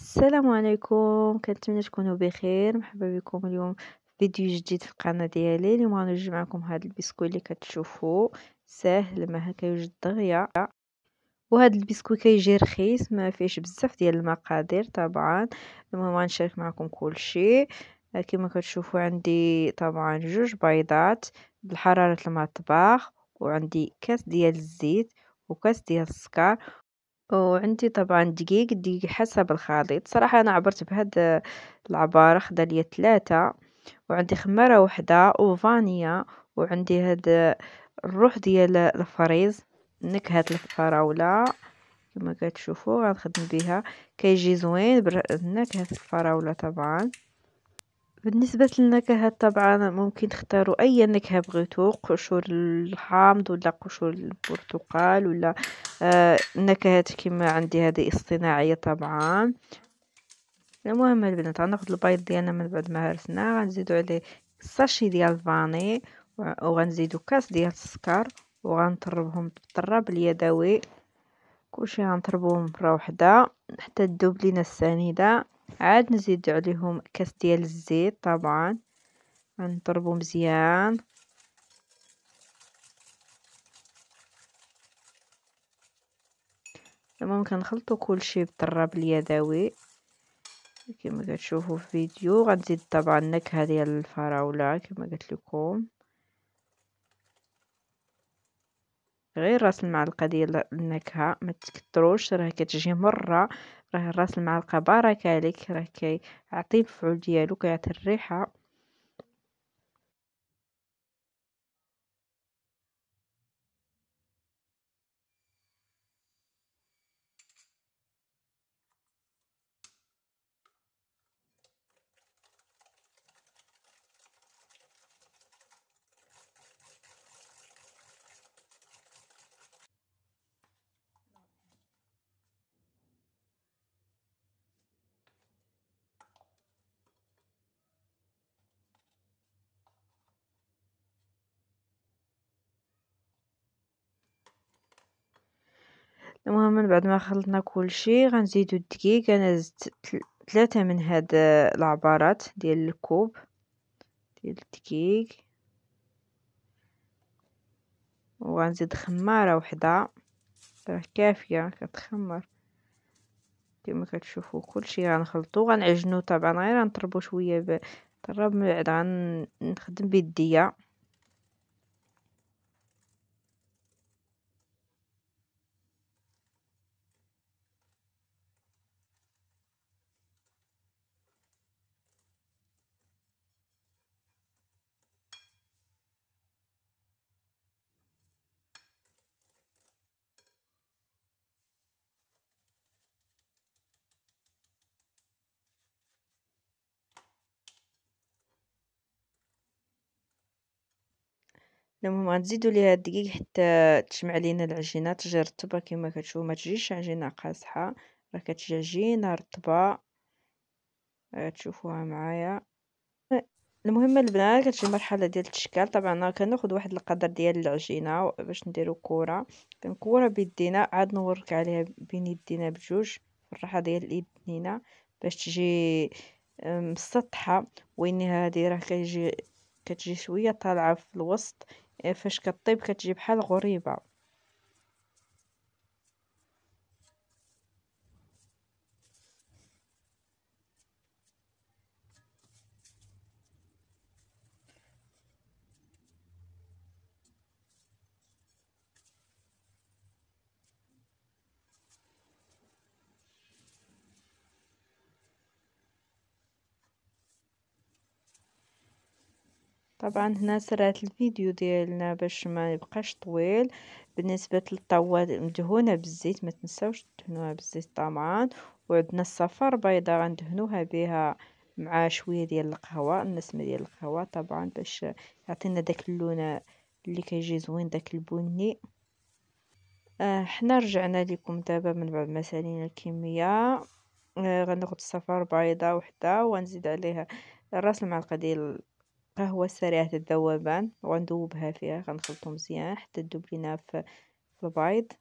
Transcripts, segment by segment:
السلام عليكم كنتمنى تكونوا بخير مرحبا بكم اليوم فيديو جديد في القناه ديالي اليوم غنوجد معكم هذا البسكوي اللي كتشوفوا ساهل ما كيوجد دغيا وهذا البسكوي كيجي رخيص ما فيهش بزاف ديال المقادير طبعا المهم غنشارك معكم كلشي آه، كما كتشوفوا عندي طبعا جوج بيضات بحراره المطبخ وعندي كاس ديال الزيت وكاس ديال السكر وعندي طبعًا دقيق، دقيق حسب الخليط، صراحة أنا عبرت بهاد العبارة خدا لي ثلاثة وعندي خمارة وحدة وفانيا، وعندي هاد الروح ديال الفريز نكهة الفراولة كما كتشوفوا غنخدم بها كيجي زوين بنكهة الفراولة طبعًا. بالنسبة للنكهات طبعا ممكن تختاروا اي نكهة بغيتو قشور الحامض ولا قشور البرتقال ولا آه نكهات كما عندي هذه اصطناعية طبعا المهم البنات غناخذ البيض ديالنا من بعد ما هرسناه غنزيدو عليه ساشي ديال الفاني وغنزيدو كاس ديال السكر وغنطربهم بالطراب اليدوي كلشي غنطربوهم مره وحده حتى تذوب لينا السنيده عاد نزيد عليهم كاس ديال الزيت طبعا غنضربو مزيان المهم كنخلطو كلشي بالطراب اليدوي كما كتشوفوا في الفيديو غنزيد طبعا النكهه ديال الفراوله كما قلت لكم غير راس المعلقه ديال النكهه ما تكثروش راه كتجي مره راه الراس المعلقه بارك عليك راه كيعطي الفعول ديالو كيعطي الريحة المهم من بعد ما خلطنا كلشي غنزيدو الدقيق انا زدت ثلاثة من هاد العبارات ديال الكوب ديال الدقيق وغنزيد خمارة وحدة راه كافية كتخمر كما كتشوفوا كلشي غنخلطو غنعجنو طبعا غير غنطربو شويه ب... من بعد غنخدم بيديا المهم نعم، غنزيدو ليها الدقيق حتى تجمع لينا العجينه تجي رطبه كما كتشوفوا ما تجيش عجينه قاصحه راه كتجي عجينه رطبه آه، تشوفوها معايا المهم البنات كتجي المرحله ديال التشكيل طبعا كناخذ واحد القدر ديال العجينه باش نديرو كره كنكورها بيدينا عاد نورك عليها بين يدينا بجوج في الراحه ديال اليدينا باش تجي آه، مسطحه وينها هذه راه كيجي كتجي شوية طالعة في الوسط فاش كطيب كتجي بحال غريبة طبعا هنا سرعت الفيديو ديالنا باش ما يبقاش طويل بالنسبه للطواد مدهونه بالزيت ما تنساوش تدهنوها بالزيت طبعا وعندنا الصفار بيضه غندهنوها بها مع شويه ديال القهوه النسمه ديال القهوه طبعا باش يعطينا داك اللون اللي كيجي زوين داك البني آه حنا رجعنا لكم دابا من بعد ما سالينا الكميه آه غناخذ الصفار بيضه وحده ونزيد عليها راس المعلقه ديال ها هو السريعة الذوبان وغندوبها فيها غنخلطو مزيان حتى تذوب لينا في البيض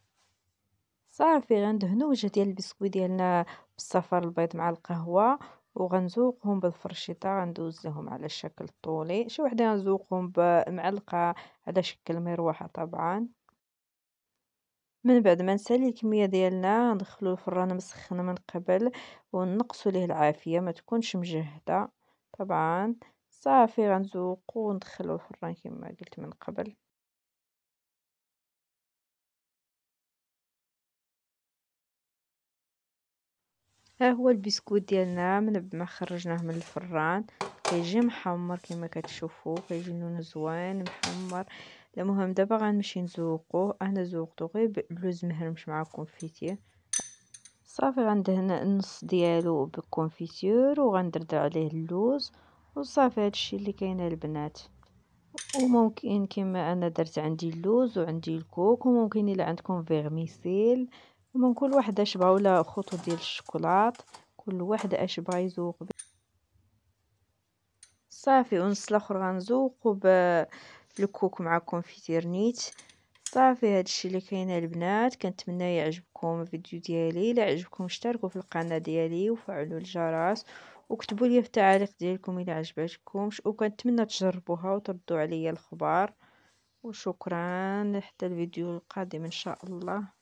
صافي غندهنو وجه ديال البسكويت ديالنا بالصفار البيض مع القهوه وغنزوقهم بالفرشيطه غندوز لهم على شكل طولي شي وحده غنزوقهم بمعلقه على شكل مروحه طبعا من بعد ما نسالي الكميه ديالنا ندخلو الفران مسخن من قبل ونقصو ليه العافيه ما تكونش مجهده طبعا صافي غنزوقو وندخلو الفران كما قلت من قبل ها هو البسكوت ديالنا من ما خرجناه من الفران كيجي محمر كما كتشوفوا كيجي لونه زوين محمر المهم دابا غنمشي نزوقوه انا زوقته غير بلوز مهرمش مع الكونفيتير صافي غندهن النص ديالو بالكونفيتير وغندردر عليه اللوز وصافي هادشي اللي كاين البنات وممكن كما انا درت عندي اللوز وعندي الكوك وممكن الا عندكم فيرميسيل من كل واحد شبع ولا خطوط ديال الشوكولات كل واحد اش بغا يذوق صافي ونص الاخر غنزوقو بالكوك معكم في تيرنيت صافي هادشي اللي كاين البنات كنتمنى يعجبكم الفيديو ديالي الا عجبكم اشتركوا في القناه ديالي وفعلوا الجرس وكتبوا لي في التعاليق ديالكم الا عجبتكمش وكنتمنى تجربوها وتردوا عليا الخبار وشكرا حتى الفيديو القادم ان شاء الله